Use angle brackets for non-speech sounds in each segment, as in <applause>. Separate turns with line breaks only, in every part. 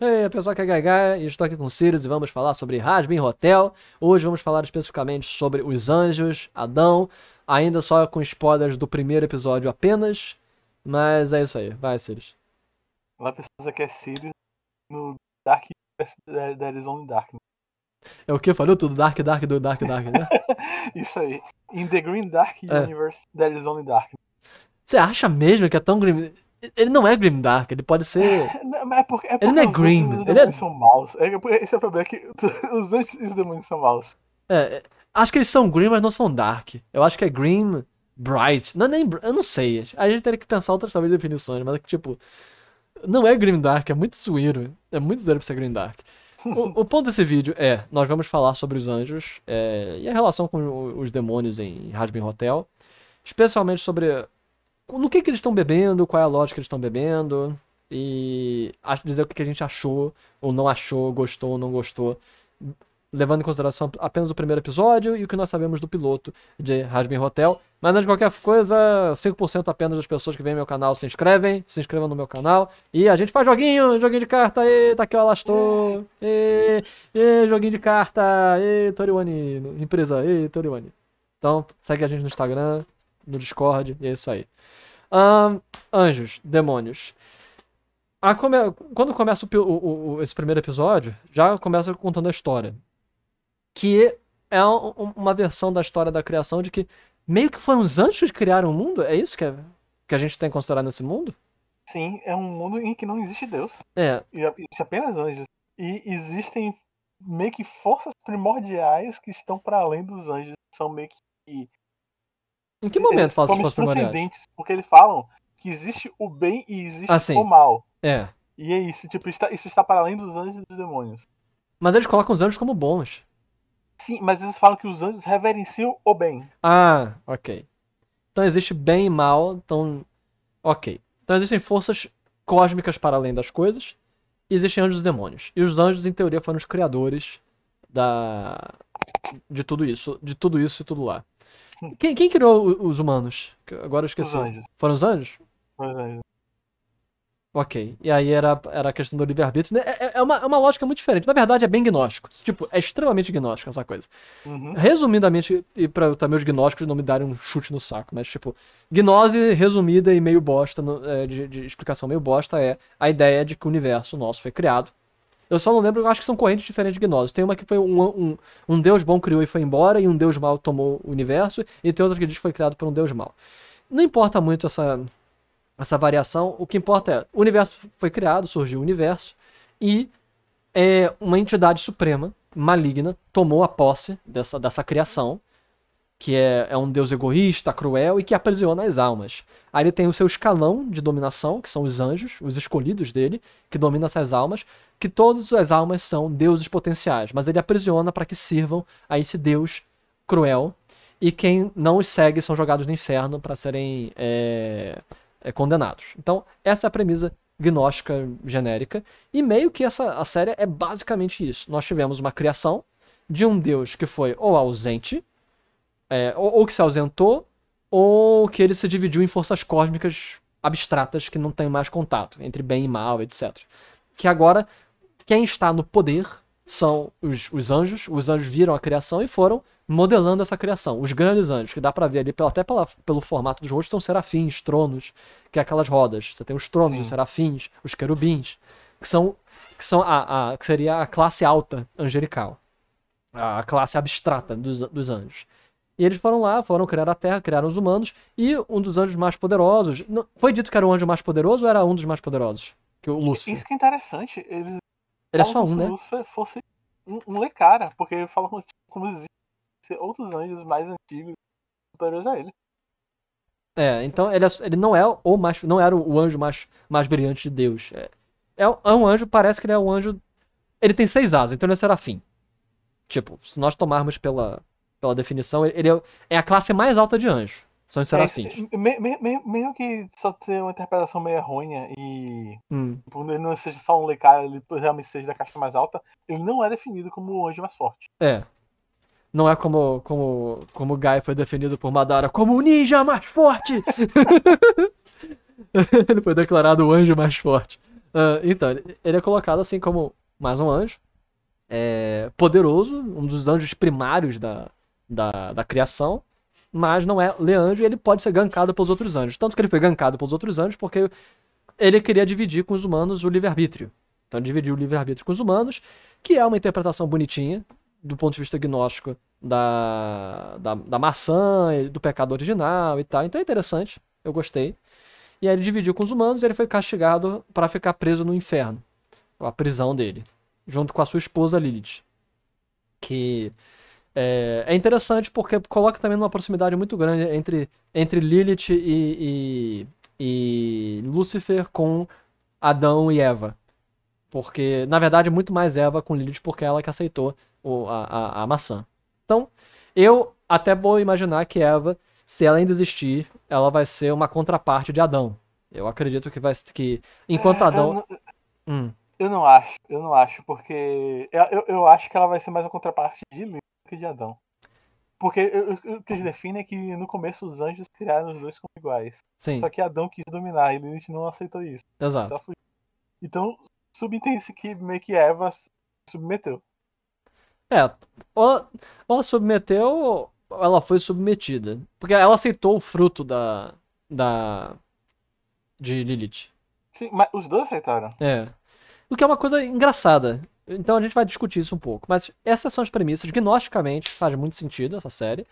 Ei, pessoal que é e estou aqui com o Sirius e vamos falar sobre Rasmin Hotel. Hoje vamos falar especificamente sobre os anjos, Adão, ainda só com spoilers do primeiro episódio apenas. Mas é isso aí, vai Sirius.
Olá pessoas, aqui é Sirius no Dark da Arizona Dark. Né?
É o que? Falou tudo, Dark, Dark, do Dark, Dark, né?
<laughs> isso aí. In the Green Dark é. Universe da Arizona Dark. Né?
Você acha mesmo que é tão grim... Ele não é Green Dark, ele pode ser. é,
é porque, é porque ele não é Grim. Ele é... são maus. É, esse é o problema é que <laughs> os anjos e os demônios são maus.
É, acho que eles são Grim, mas não são Dark. Eu acho que é Grim, Bright. Não é nem. Eu não sei. A gente teria que pensar outras talvez definições, mas é que tipo. Não é Green Dark, é muito zoeiro. É muito zoeiro pra ser Green Dark. O, <laughs> o, ponto desse vídeo é: nós vamos falar sobre os anjos é, e a relação com os demônios em Hasbin Hotel. Especialmente sobre no que, que eles estão bebendo, qual é a lógica que eles estão bebendo, e dizer o que, que a gente achou ou não achou, gostou ou não gostou, levando em consideração apenas o primeiro episódio e o que nós sabemos do piloto de Rasmin Hotel. Mas antes de qualquer coisa, 5% apenas das pessoas que vêm meu canal se inscrevem, se inscrevam no meu canal. E a gente faz joguinho, joguinho de carta, e tá aqui o Alastor, e, e joguinho de carta, e Toriwani, empresa, e Toriwani. Então, segue a gente no Instagram, no Discord, e é isso aí. Um, anjos, demônios. Come... Quando começa o, o, o, esse primeiro episódio, já começa contando a história. Que é uma versão da história da criação de que meio que foram os anjos que criaram o mundo? É isso que, é, que a gente tem que considerar nesse mundo?
Sim, é um mundo em que não existe Deus. É. Existe apenas anjos. E existem meio que forças primordiais que estão para além dos anjos. São meio que
em que momento fala essas forças primordiais?
Porque eles falam que existe o bem e existe ah, o mal. É. E é isso, tipo, isso está, isso está para além dos anjos e dos demônios.
Mas eles colocam os anjos como bons.
Sim, mas eles falam que os anjos reverenciam o bem.
Ah, ok. Então existe bem e mal, então. Ok. Então existem forças cósmicas para além das coisas. E existem anjos e demônios. E os anjos, em teoria, foram os criadores da. de tudo isso. De tudo isso e tudo lá. Quem, quem criou os humanos? Agora eu esqueci. Os anjos. Foram os anjos? Foram os anjos. Ok. E aí era, era a questão do livre-arbítrio. Né? É, é, uma, é uma lógica muito diferente. Na verdade, é bem gnóstico. Tipo, é extremamente gnóstico essa coisa. Uhum. Resumidamente, e pra também os gnósticos não me darem um chute no saco, mas tipo, gnose resumida e meio bosta, é, de, de explicação meio bosta, é a ideia de que o universo nosso foi criado eu só não lembro, eu acho que são correntes diferentes de gnose. Tem uma que foi um, um, um, deus bom criou e foi embora, e um deus mal tomou o universo, e tem outra que diz que foi criado por um deus mal. Não importa muito essa, essa variação, o que importa é, o universo foi criado, surgiu o universo, e é, uma entidade suprema, maligna, tomou a posse dessa, dessa criação, que é, é um deus egoísta, cruel e que aprisiona as almas. Aí ele tem o seu escalão de dominação, que são os anjos, os escolhidos dele, que dominam essas almas, que todas as almas são deuses potenciais, mas ele aprisiona para que sirvam a esse deus cruel. E quem não os segue são jogados no inferno para serem é, é, condenados. Então, essa é a premissa gnóstica genérica. E meio que essa a série é basicamente isso. Nós tivemos uma criação de um deus que foi ou ausente, é, ou, ou, que se ausentou, ou que ele se dividiu em forças cósmicas abstratas que não têm mais contato entre bem e mal, etc. Que agora, quem está no poder são os, os anjos. Os anjos viram a criação e foram modelando essa criação. Os grandes anjos, que dá para ver ali pelo até pela, pelo formato dos rostos, são serafins, tronos, que é aquelas rodas. Você tem os tronos, Sim. os serafins, os querubins, que são que são a, a que seria a classe alta angelical, a classe abstrata dos, dos anjos. E eles foram lá, foram criar a Terra, criaram os humanos, e um dos anjos mais poderosos. foi dito que era o anjo mais poderoso ou era um dos mais poderosos? Que o Lúcifer. Isso
que é interessante. Eles... Ele é só um, né? Lúcifer fosse um, um cara, porque ele fala como, como existem outros anjos mais antigos superiores a ele.
É, então ele, é, ele não é o mais, não era o anjo mais, mais brilhante de Deus. É, é, é, um anjo, parece que ele é um anjo. Ele tem seis asas, então ele é serafim. Tipo, se nós tomarmos pela, pela definição, ele é, é, a classe mais alta de anjo. São os é, serafins.
É, mesmo que só seja uma interpretação meio errônea e hum. ele tipo, não seja só um lecário ele realmente seja da caixa mais alta, ele não é definido como o anjo mais forte.
É. Não é como como como Guy foi definido por Madara como o ninja mais forte. <laughs> ele foi declarado o anjo mais forte. Uh, então ele é colocado assim como mais um anjo, é, poderoso, um dos anjos primários da da, da criação, mas não é Leandro e ele pode ser gankado pelos outros anjos. Tanto que ele foi gankado pelos outros anjos porque ele queria dividir com os humanos o livre-arbítrio. Então ele dividiu o livre-arbítrio com os humanos, que é uma interpretação bonitinha do ponto de vista gnóstico da, da, da maçã, do pecado original e tal. Então é interessante, eu gostei. E aí ele dividiu com os humanos e ele foi castigado para ficar preso no inferno. A prisão dele. Junto com a sua esposa Lilith. Que é, é, interessante porque coloca também uma proximidade muito grande entre, entre Lilith e, e, e Lúcifer com Adão e Eva. Porque, na verdade, é muito mais Eva com Lilith, porque é ela que aceitou o, a, a, a maçã. Então, eu até vou imaginar que Eva, se ela ainda existir, ela vai ser uma contraparte de Adão. Eu acredito que vai que enquanto é, Adão. Eu não, hum.
eu não acho, eu não acho, porque eu, eu, eu, acho que ela vai ser mais uma contraparte de Lilith que de Adão. Porque o que eles definem é que no começo os anjos criaram os dois como iguais. Sim. Só que Adão quis dominar, e Lilith não aceitou isso. Exato. Então, subentende-se que meio que Eva submeteu. É, ou, ou
submeteu ou ela foi submetida. Porque ela aceitou o fruto da. da. de Lilith. Sim, mas os dois aceitaram. É. O que é uma coisa engraçada. Então a gente vai discutir isso um pouco. Mas essas são as premissas. Gnosticamente faz muito sentido essa série.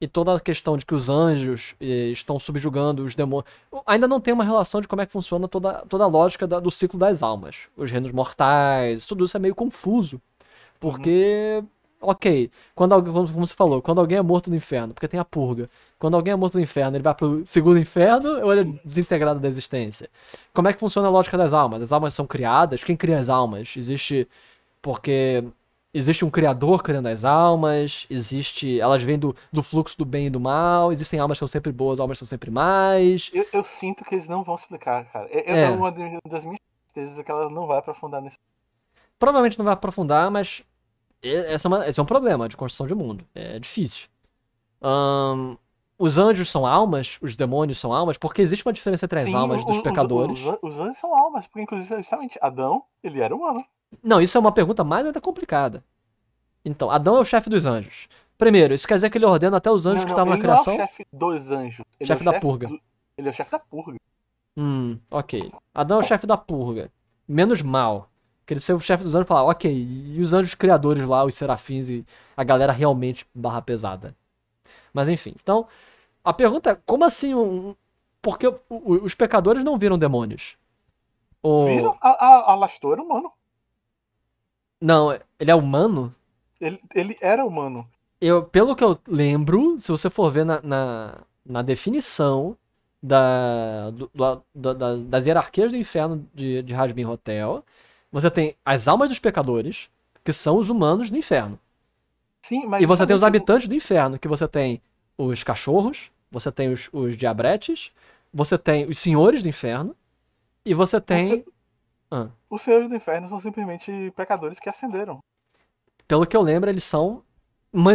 E toda a questão de que os anjos eh, estão subjugando os demônios. Ainda não tem uma relação de como é que funciona toda, toda a lógica da, do ciclo das almas. Os reinos mortais, tudo isso é meio confuso. Porque uhum. Ok, quando alguém, como você falou, quando alguém é morto no inferno, porque tem a purga. Quando alguém é morto no inferno, ele vai pro segundo inferno ou ele é desintegrado da existência? Como é que funciona a lógica das almas? As almas são criadas? Quem cria as almas? Existe. Porque existe um criador criando as almas, existe. Elas vêm do, do fluxo do bem e do mal, existem almas que são sempre boas, almas são sempre mais.
Eu, eu sinto que eles não vão explicar, cara. Eu, é, é, é. uma das minhas certezas é que ela não vai aprofundar nesse.
Provavelmente não vai aprofundar, mas essa é uma, esse é um problema de construção de mundo. É difícil. Um, os anjos são almas, os demônios são almas, porque existe uma diferença entre as Sim, almas dos pecadores. Os, os,
os, anjos são almas, porque inclusive justamente Adão, ele era humano.
Não, isso é uma pergunta mais ainda complicada. Então, Adão é o chefe dos anjos. Primeiro, isso quer dizer que ele ordena até os anjos não, que estavam na criação? Ele é o
chefe dos anjos. Ele é chefe é da purga. Do... Ele é o chefe da purga.
Hum, ok. Adão é o chefe da purga. Menos mal. Que ele ser o chefe dos anjos e falar, ok, e os anjos criadores lá, os serafins e a galera realmente barra pesada. Mas enfim, então, a pergunta é, como assim um... Porque os pecadores não viram demônios. Ou... Viram?
A, a, Alastor era humano.
Não, ele é humano?
Ele, ele era humano.
Eu, pelo que eu lembro, se você for ver na, na, na definição da, do, do, da, das hierarquias do inferno de, de Hasbin Hotel, você tem as almas dos pecadores, que são os humanos do inferno.
Sim, mas e você tem os
habitantes do inferno, que você tem os cachorros, você tem os, os diabretes, você tem os senhores do inferno, e você tem. Você... Ah.
Os senhores do inferno são simplesmente pecadores que ascenderam.
Pelo que eu lembro, eles são,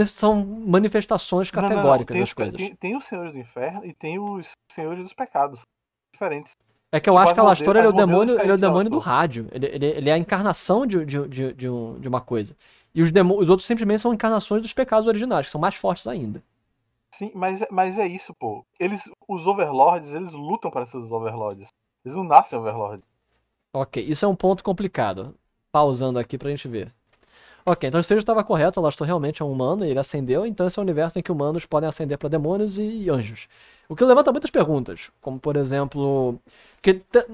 são manifestações categóricas não, não, não. Tem, das coisas. Tem,
tem, os senhores do inferno e tem os senhores dos pecados. Diferentes. É que eu acho que o Alastor ele é o demônio, ele é o demônio
do rádio. Ele, ele, ele é a encarnação de, de, de, de, um, de uma coisa. E os, demo, os outros simplesmente são encarnações dos pecados originais, que são mais fortes ainda.
Sim, mas, é, mas é isso, pô. Eles, os overlords, eles lutam para ser os overlords. Eles não nascem overlords.
Ok, isso é um ponto complicado. Pausando aqui pra gente ver. Ok, então o Sirius estava correto, o Alastor realmente é um humano e ele ascendeu, então esse é o um universo em que humanos podem ascender para demônios e anjos. O que levanta muitas perguntas, como por exemplo, que te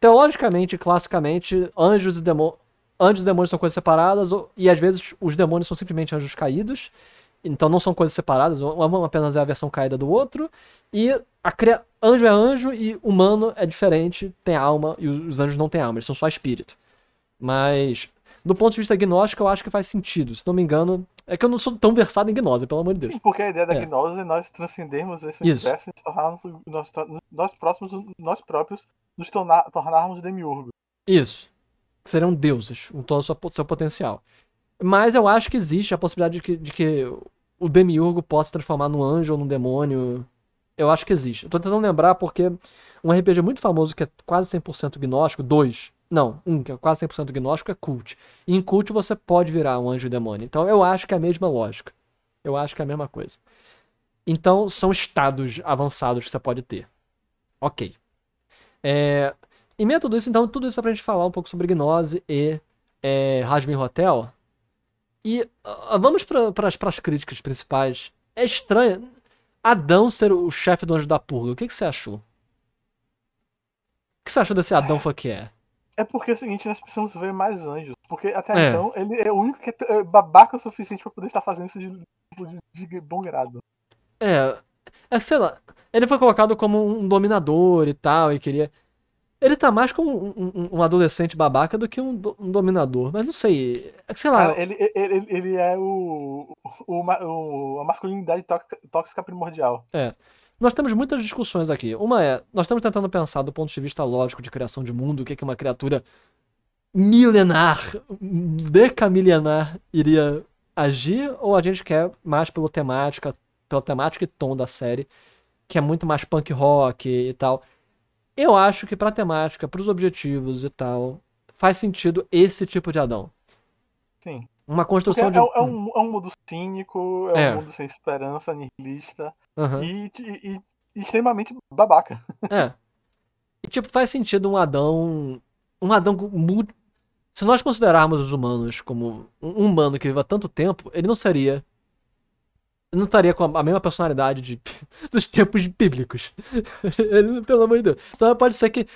teologicamente, classicamente, anjos e demônios anjos e demônios são coisas separadas, e às vezes os demônios são simplesmente anjos caídos, então não são coisas separadas, um apenas é a versão caída do outro, e cria... anjo é anjo e humano é diferente, tem alma, e os anjos não têm alma, eles são só espírito. Mas, do ponto de vista gnóstico, eu acho que faz sentido, se não me engano, é que eu não sou tão versado em gnose, pelo amor de Deus. Sim, porque a ideia da é.
gnose é nós transcendermos esse universo e nos tornarmos nós, nós, próximos, nós próprios nos tornar, tornarmos demiurgos.
Isso. Que serão deuses, com todo o seu, seu potencial. Mas eu acho que existe a possibilidade de que, de que o demiurgo possa se transformar num anjo ou num demônio. Eu acho que existe. Eu tô tentando lembrar porque um RPG muito famoso que é quase 100% gnóstico, dois, não, um, que é quase 100% gnóstico, é cult. E em cult você pode virar um anjo e demônio. Então eu acho que é a mesma lógica. Eu acho que é a mesma coisa. Então são estados avançados que você pode ter. Ok. É, e meio tudo isso, então, tudo isso é pra gente falar um pouco sobre gnose e é, Rotel. Hotel. E uh, vamos para as críticas principais. É estranho Adão ser o chefe do Anjo da Purga. O que, que você achou? O que você achou desse Adão é. que é?
É porque é o seguinte, nós precisamos ver mais anjos. Porque até é. então ele é o único que é, é babaca o suficiente para poder estar fazendo isso de, de, de, bom grado.
É. É, sei lá. Ele foi colocado como um dominador e tal, e queria. Ele tá mais como um, um, um adolescente babaca do que um, do, um, dominador. Mas não sei. é Sei lá. Cara, ele,
ele, ele é o, o, o, a masculinidade tóxica primordial.
É. Nós temos muitas discussões aqui. Uma é, nós estamos tentando pensar do ponto de vista lógico de criação de mundo, o que, é que uma criatura milenar, decamilenar iria agir, ou a gente quer mais pela temática, pela temática e tom da série, que é muito mais punk rock e tal. Eu acho que pra temática, pros objetivos e tal, faz sentido esse tipo de Adão. Sim. Uma construção é, de. É, é, é hum.
um, é um mundo cínico, é, é um mundo sem esperança, nihilista. Uhum. E, e, e, extremamente babaca.
É. E tipo, faz sentido um Adão. Um Adão muito. Se nós considerarmos os humanos como um humano que vive há tanto tempo, ele não seria. não estaria com a mesma personalidade de, <laughs> dos tempos bíblicos. <laughs> Ele, pelo amor de Deus. Então pode ser que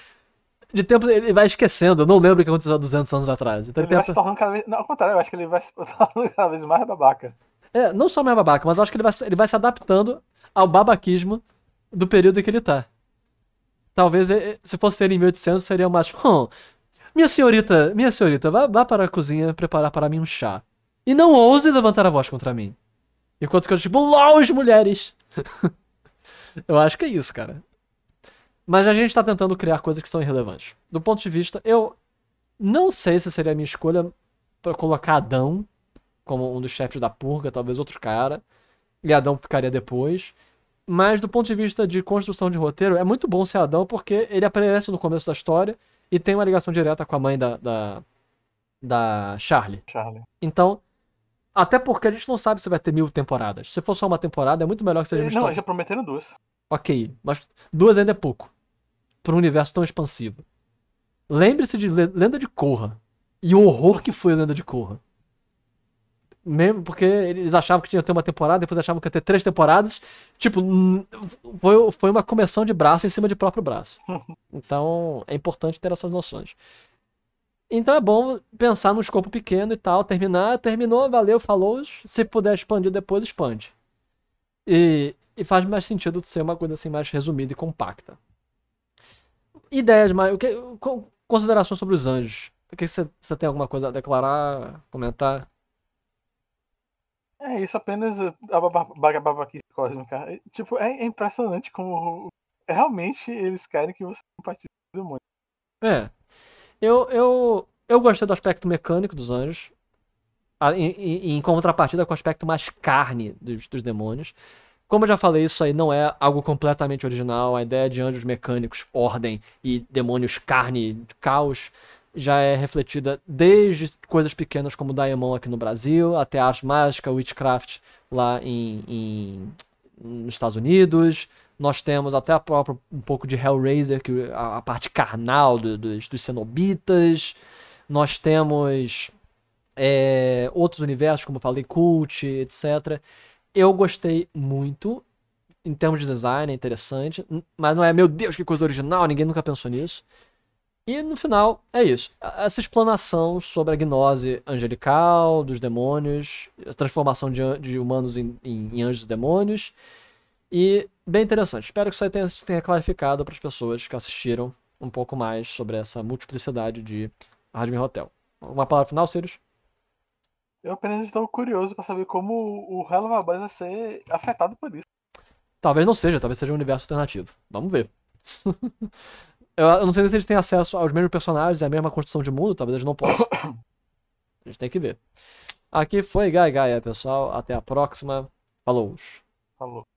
de tempo ele vai esquecendo. Eu não lembro o que aconteceu há 200 anos atrás.
Então, ele, ele vai tempo... se tornando cada vez. Não, ao contrário, eu acho que ele vai se <laughs> tornando cada vez mais babaca.
É, não só mais babaca, mas eu acho que ele vai, ele vai se adaptando ao babaquismo do período em que ele tá. Talvez, é, é, se fosse ele em 1800, seria mais... Hum, minha senhorita, minha senhorita, vá, vá para a cozinha preparar para mim um chá. E não ouse levantar a voz contra mim. Enquanto que eu, tipo, LOL, as mulheres! <laughs> eu acho que é isso, cara. Mas a gente tá tentando criar coisas que são irrelevantes. Do ponto de vista, eu não sei se seria a minha escolha para colocar Adão como um dos chefes da purga, talvez outro cara e Adão ficaria depois. Mas do ponto de vista de construção de roteiro, é muito bom ser Adão porque ele aparece no começo da história e tem uma ligação direta com a mãe da, da, da Charlie. Charlie. Então, até porque a gente não sabe se vai ter mil temporadas. Se for só uma temporada, é muito melhor que seja uma Não, já
prometeram duas.
Ok, mas duas ainda é pouco. Para um universo tão expansivo. Lembre-se de Lenda de Corra. E o horror que foi a Lenda de Corra. Mesmo porque eles achavam que tinha que ter uma temporada, depois achavam que ia ter três temporadas. Tipo, foi, foi uma começão de braço em cima de próprio braço. <laughs> Então é importante ter essas noções. Então é bom pensar num escopo pequeno e tal, terminar, terminou, valeu, falou. Se puder expandir depois, expande. E, e faz mais sentido ser uma coisa assim mais resumida e compacta.
Ideias mais. O que,
considerações sobre os anjos. O que você tem alguma coisa a declarar, comentar?
É isso, apenas a babaquice cósmica. Tipo, é, é, impressionante como realmente eles querem que você participe do mundo. É. Eu, eu, eu gostei do
aspecto mecânico dos anjos, em, em, em contrapartida com o aspecto mais carne dos, dos demônios. Como eu já falei, isso aí não é algo completamente original. A ideia de anjos mecânicos, ordem e demônios carne, caos, já é refletida desde coisas pequenas como Daemon aqui no Brasil, até a arte mágica, Witchcraft lá em, em, nos Estados Unidos. Nós temos até a própria, um pouco de Hellraiser, que a, a parte carnal do, dos, dos cenobitas. Nós temos é, outros universos, como eu falei, Cult, etc. Eu gostei muito, em termos de design, é interessante, mas não é, meu Deus, que coisa original, ninguém nunca pensou nisso. E no final, é isso. Essa explanação sobre a gnose angelical, dos demônios, a transformação de, de humanos em, em, em, anjos e demônios. E bem interessante. Espero que isso aí tenha, tenha clarificado para as pessoas que assistiram um pouco mais sobre essa multiplicidade de Hardware Hotel. Uma palavra final, Sirius?
Eu apenas estou curioso para saber como o Hello Babás vai ser afetado por isso.
Talvez não seja, talvez seja um universo alternativo. Vamos ver. <laughs> Eu, não sei se eles têm acesso aos mesmos personagens e a mesma construção de mundo, talvez eles não possam. A gente tem que ver. Aqui foi Gaia Gaia, pessoal. Até a próxima. Falou.
Falou.